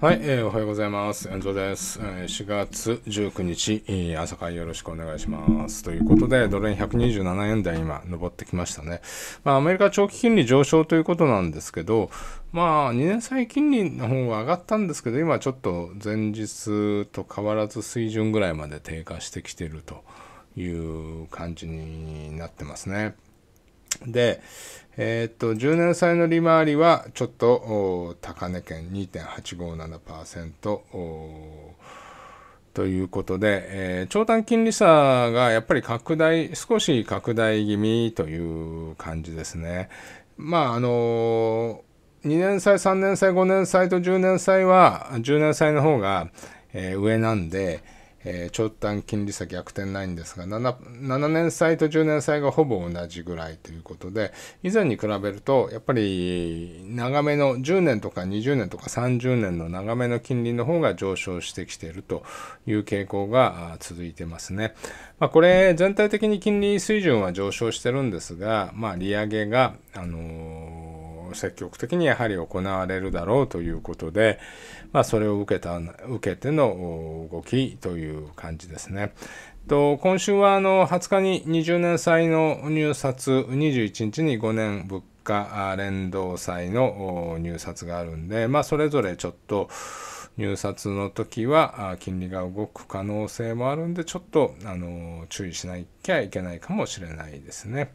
はい、えー、おはようございます。安藤です。え4月19日、えー、朝よろしくお願いします。ということで、ドル円127円台今、上ってきましたね。まあ、アメリカ長期金利上昇ということなんですけど、まあ、2年債金利の方は上がったんですけど、今ちょっと前日と変わらず水準ぐらいまで低下してきているという感じになってますね。で、えー、っと、10年債の利回りはちょっと高値圏2.857%ということで、えー、長短金利差がやっぱり拡大、少し拡大気味という感じですね。まあ、あのー、2年債、3年債、5年債と10年債は、10年債の方が、えー、上なんで、えー、長短金利差逆転ないんですが7、7年債と10年債がほぼ同じぐらいということで、以前に比べると、やっぱり長めの10年とか20年とか30年の長めの金利の方が上昇してきているという傾向が続いてますね。まあ、これ、全体的に金利水準は上昇してるんですが、まあ、利上げが、あのー積極的にやはり行われるだろうということで、まあ、それを受けた受けての動きという感じですね。と今週はあの20日に20年祭の入札21日に5年物価連動祭の入札があるんで、まあ、それぞれちょっと。入札の時は金利が動く可能性もあるんで、ちょっとあの注意しなきゃいけないかもしれないですね。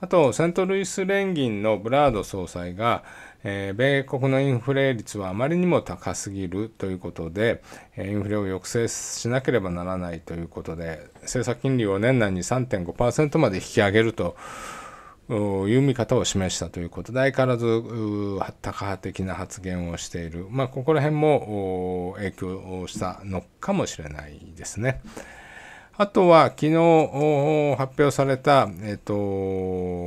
あと、セントルイス連銀のブラード総裁が、えー、米国のインフレ率はあまりにも高すぎるということで、インフレを抑制しなければならないということで、政策金利を年内に3.5%まで引き上げると。読み方を示したということで、相変わらず、タカ派的な発言をしている。まあ、ここら辺も影響したのかもしれないですね。あとは、昨日発表された、えっ、と、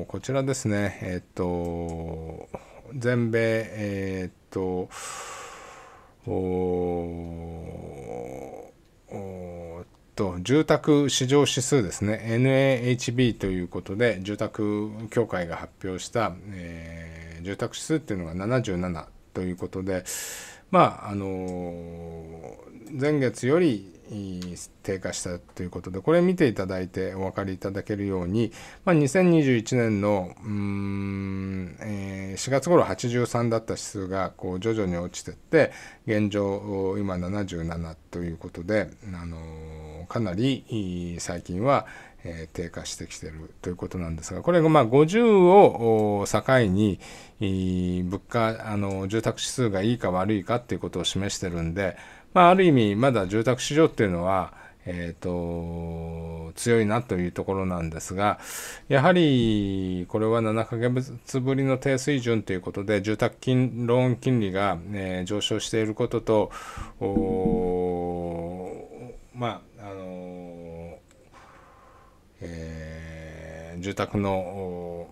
こちらですね、えっ、と、全米、えっ、と、と、住宅市場指数ですね、NAHB ということで、住宅協会が発表した、えー、住宅指数っていうのが77ということで、まああの前月より低下したということでこれ見ていただいてお分かりいただけるように、まあ、2021年のうーん、4月頃83だった指数がこう徐々に落ちてって現状今77ということで、あのー、かなり最近は、え低下してきてるということなんですが、これがまあ50を境に、物価、あの、住宅指数がいいか悪いかっていうことを示してるんで、まあ、ある意味、まだ住宅市場っていうのは、えっ、ー、と、強いなというところなんですが、やはり、これは7ヶ月ぶりの低水準ということで、住宅金、ローン金利が、ね、上昇していることと、おまあ、えー、住宅の、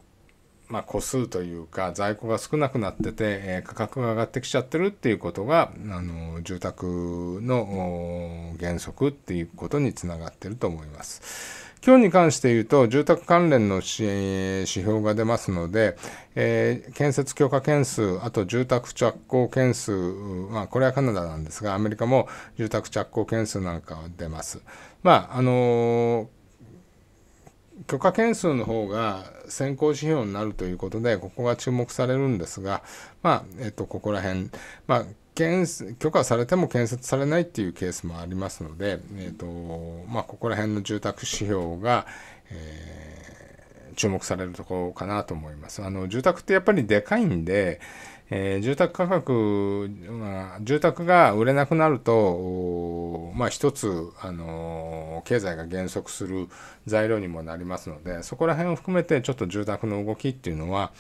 まあ、個数というか在庫が少なくなってて、えー、価格が上がってきちゃってるっていうことが、あの住宅の原則っていうことにつながってると思います。今日に関して言うと、住宅関連の指標が出ますので、えー、建設許可件数、あと住宅着工件数、まあ、これはカナダなんですが、アメリカも住宅着工件数なんかは出ます。まあ、あのー許可件数の方が先行指標になるということで、ここが注目されるんですが、まあ、えっと、ここら辺、まあ、許可されても建設されないっていうケースもありますので、えっと、まあ、ここら辺の住宅指標が、えー、注目されるところかなと思います。あの、住宅ってやっぱりでかいんで、えー、住宅価格、まあ、住宅が売れなくなると、まあ、一つ、あのー、経済が減速する材料にもなりますので、そこら辺を含めて、ちょっと住宅の動きっていうのは、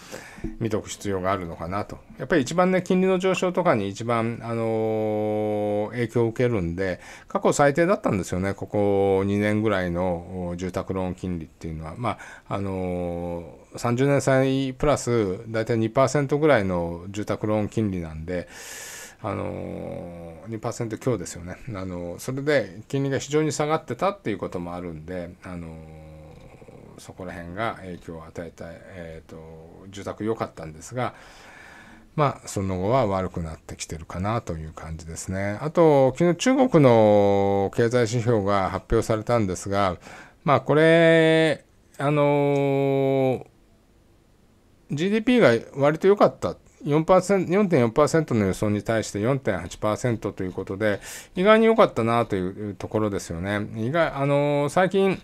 見とく必要があるのかなと。やっぱり一番ね、金利の上昇とかに一番、あのー、影響を受けるんで、過去最低だったんですよね、ここ2年ぐらいの住宅ローン金利っていうのは。まあ、あの30年債プラス大体2%ぐらいの住宅ローン金利なんで、あの2%強ですよね、あのそれで金利が非常に下がってたっていうこともあるんで、あのそこら辺が影響を与えた、えーと、と住宅良かったんですが、まあ、その後は悪くなってきてるかなという感じですね。あと、昨日中国の経済指標が発表されたんですが、まあ、これ、あのー GDP が割と良かった。4.4%の予想に対して4.8%ということで、意外に良かったなというところですよね。意外、あのー、最近、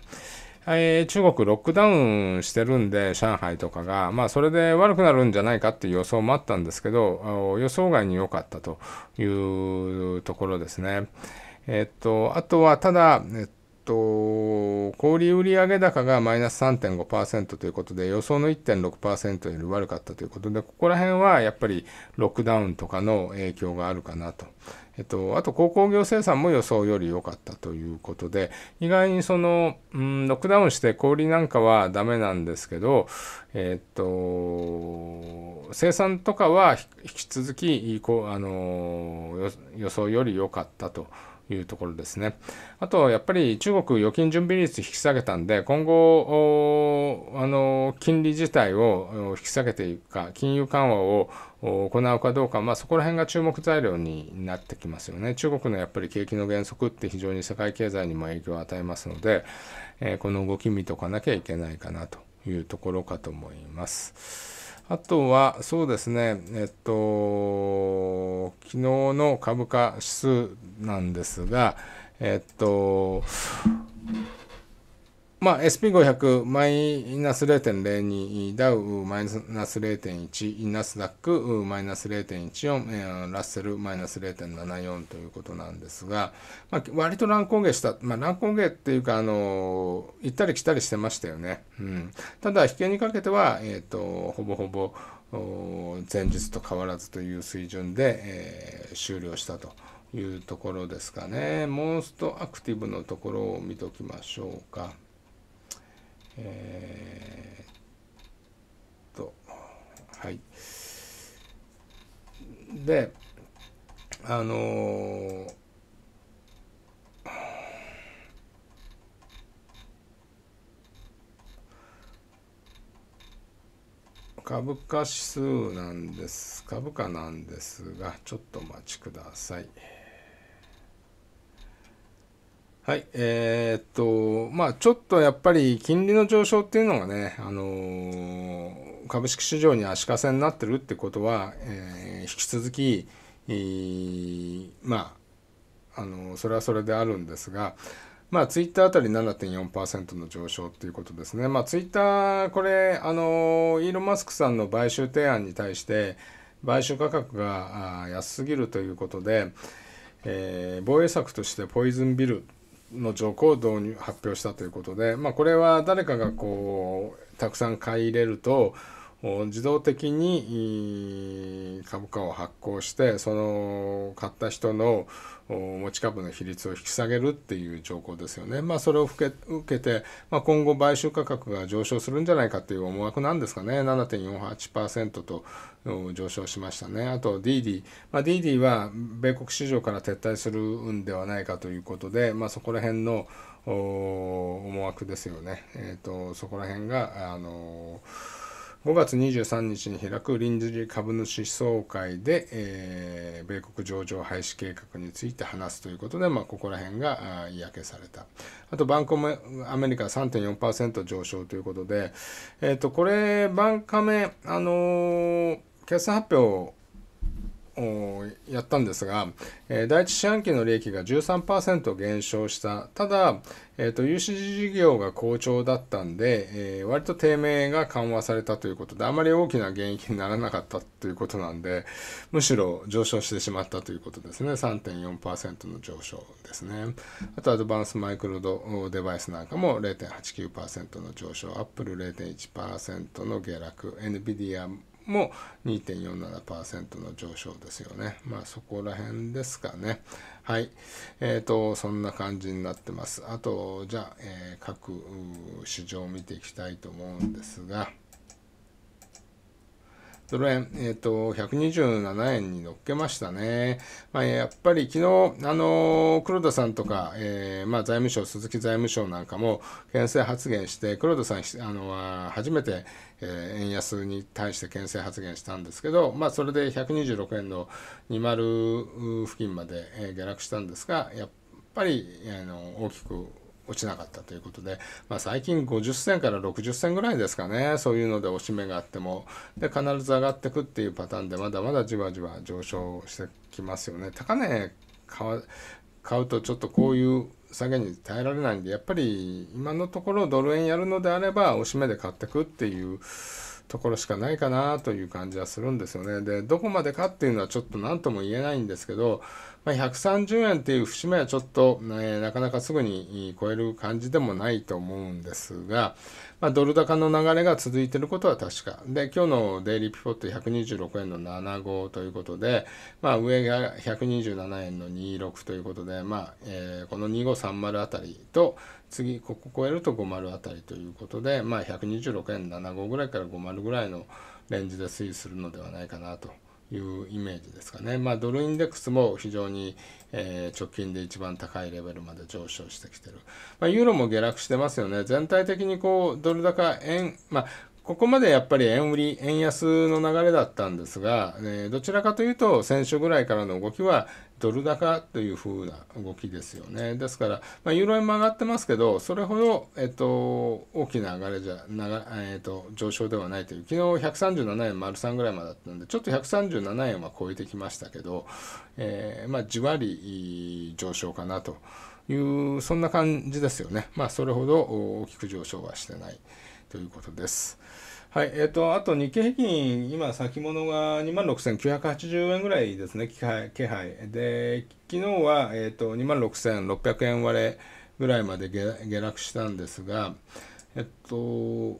えー、中国ロックダウンしてるんで、上海とかが、まあそれで悪くなるんじゃないかっていう予想もあったんですけど、予想外に良かったというところですね。えっと、あとはただ、えっと、小売売上高がマイナス3.5%ということで、予想の1.6%より悪かったということで、ここら辺はやっぱりロックダウンとかの影響があるかなと。えっと、あと、鉱工業生産も予想より良かったということで、意外にその、うん、ロックダウンして小売なんかはダメなんですけど、えっと、生産とかは引き続き、こうあの予想より良かったと。いうところですね。あと、やっぱり中国預金準備率引き下げたんで、今後、あの、金利自体を引き下げていくか、金融緩和を行うかどうか、まあ、そこら辺が注目材料になってきますよね。中国のやっぱり景気の減速って非常に世界経済にも影響を与えますので、えー、この動き見とかなきゃいけないかなというところかと思います。あとは、そうですね、えっと、昨日の株価指数なんですが、えっと、まあ、SP500 マイナス0.02、ダウマイナス0.1、ナスダックマイナス0.14、ラッセルマイナス0.74ということなんですが、まあ、割と乱高下した、まあ、乱高下っていうか、あの、行ったり来たりしてましたよね。うん、ただ、引けにかけては、えっ、ー、と、ほぼほぼ、前日と変わらずという水準で、えー、終了したと。いうところですかね。モンストアクティブのところを見ときましょうか。えー、と、はい。で、あのー、株価指数なんです株価なんですがちょっとお待ちください。はい、えー、っと、まあちょっとやっぱり金利の上昇っていうのがね、あのー、株式市場に足かせになってるってことは、えー、引き続き、えー、まあ、あのー、それはそれであるんですが、まあ、ツイッターあたり7.4%の上昇ということですね。まあ、ツイッター、これ、あの、イーロン・マスクさんの買収提案に対して、買収価格が安すぎるということで、えー、防衛策としてポイズンビルの条項を導入発表したということで、まあ、これは誰かがこうたくさん買い入れると自動的に株価を発行してその買った人の持ち株の比率を引き下げるっていう条項ですよね、まあ、それを受けて、まあ、今後、買収価格が上昇するんじゃないかという思惑なんですかね、7.48%と上昇しましたね、あと DD、まあ、DD は米国市場から撤退するんではないかということで、まあ、そこら辺の思惑ですよね、えーと、とそこら辺が、あのー5月23日に開く臨時株主総会で、えー、米国上場廃止計画について話すということで、まあ、ここら辺が嫌気された。あと、バンコメアメリカ3.4%上昇ということで、えっ、ー、と、これ、バンカメ、あのー、決算発表やったんですが、えー、第一四半期の利益が13%減少した。ただ、えっ、ー、と、融資事業が好調だったんで、えー、割と低迷が緩和されたということで、あまり大きな減益にならなかったということなんで、むしろ上昇してしまったということですね。3.4%の上昇ですね。あと、アドバンスマイクロドデバイスなんかも0.89%の上昇、アップル0.1%の下落、NVIDIA も2.47%の上昇ですよね。まあそこら辺ですかね。はい。えっ、ー、と、そんな感じになってます。あと、じゃあ、えー、各市場を見ていきたいと思うんですが、ドル円、えっ、ー、と、127円に乗っけましたね。まあ、やっぱり昨日、あの黒田さんとか、えー、まあ、財務省、鈴木財務省なんかも、牽制発言して、黒田さん、あの初めて、え円安に対して牽制発言したんですけど、まあ、それで126円の20付近まで、え下落したんですが、やっぱり、あの大きく落ちなかったということで、まあ、最近50銭から60銭ぐらいですかね、そういうので押し目があっても、で必ず上がってくっていうパターンで、まだまだじわじわ上昇してきますよね。高値買うとちょっとこういう下げに耐えられないんで、やっぱり今のところドル円やるのであれば、押し目で買ってくっていう。ところしかないかなという感じはするんですよね。で、どこまでかっていうのはちょっと何とも言えないんですけど、まあ、130円っていう節目はちょっと、ね、なかなかすぐに超える感じでもないと思うんですが、まあ、ドル高の流れが続いていることは確か。で、今日のデイリーピポット126円の75ということで、まあ、上が127円の26ということで、まあえー、この2530あたりと、次、ここ超えると50あたりということで、まあ、126円75ぐらいから50ぐらいのレンジで推移するのではないかなと。いうイメージですかね。まあ、ドルインデックスも非常に、えー、直近で一番高いレベルまで上昇してきてる。まあ、ユーロも下落してますよね。全体的にこう、ドル高円、まあ、ここまでやっぱり円売り、円安の流れだったんですが、えどちらかというと、先週ぐらいからの動きは、ドル高というふうな動きですよね。ですから、まあ、ユーロ円も上がってますけど、それほど、えっと、大きな流れじゃ、長えっと、上昇ではないという、昨日137円丸3ぐらいまでだったんで、ちょっと137円は超えてきましたけど、えー、まあ、じわり上昇かなという、そんな感じですよね。まあ、それほど大きく上昇はしてないということです。はい、えー、と、あと日経平均、今、先物が2万6980円ぐらいですね、気配。気配で、昨日は、えー、と、2万6600円割れぐらいまで下落したんですが、えっと、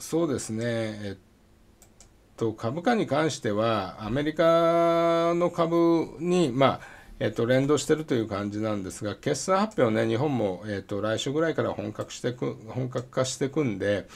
そうですね、えっと、株価に関しては、アメリカの株に、まあ、えっと、連動しているという感じなんですが、決算発表ね、日本も、えっと、来週ぐらいから本格してく、本格化していくんで、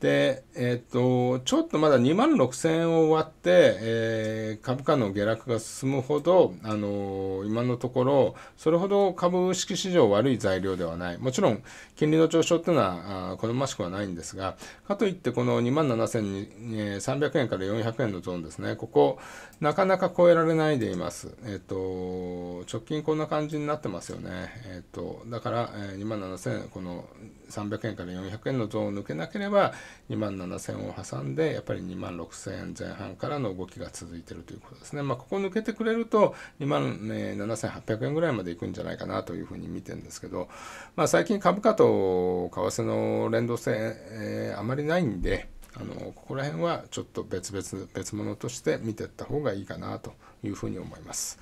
で、えっ、と、ちょっとまだ2万6000円を割って、えー、株価の下落が進むほど、あのー、今のところ、それほど株式市場悪い材料ではない。もちろん、金利の上昇というのはあ好ましくはないんですが、かといってこの2万7300円から400円のゾーンですね、ここ、なかなか超えられないでいます。えっ、と、直近こんな感じになってますよね。えっ、と、だから、えー、2万7000円、この300円から400円のゾーンを抜けなければ、2万7000円を挟んで、やっぱり2万6000円前半からの動きが続いているということですね。まあ、ここ抜けてくれると、2万7800円ぐらいまでいくんじゃないかなというふうに見てるんですけど、まあ、最近株価と為替の連動性、えー、あまりないんで、あのここら辺はちょっと別々別物として見ていった方がいいかなというふうに思います。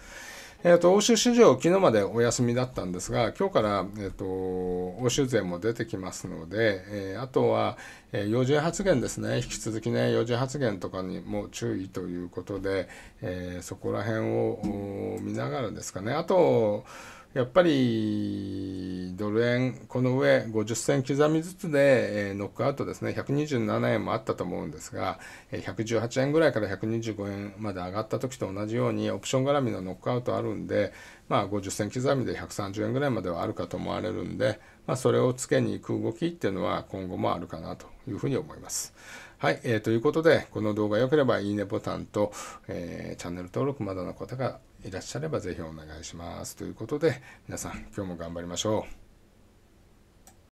えーと、欧州市場、昨日までお休みだったんですが、今日から、えーと、欧州勢も出てきますので、えー、あとは、えー、要人発言ですね、引き続きね、要人発言とかにも注意ということで、えー、そこら辺を見ながらですかね、あと、やっぱりドル円、この上50銭刻みずつで、えノックアウトですね、127円もあったと思うんですが、え118円ぐらいから125円まで上がった時と同じように、オプション絡みのノックアウトあるんで、まあ、50銭刻みで130円ぐらいまではあるかと思われるんで、まあ、それをつけに行く動きっていうのは今後もあるかなというふうに思います。はい、えー、ということで、この動画良ければいいねボタンと、えー、チャンネル登録まだの方がいらっしゃれば是非お願いしますということで皆さん今日も頑張りましょう。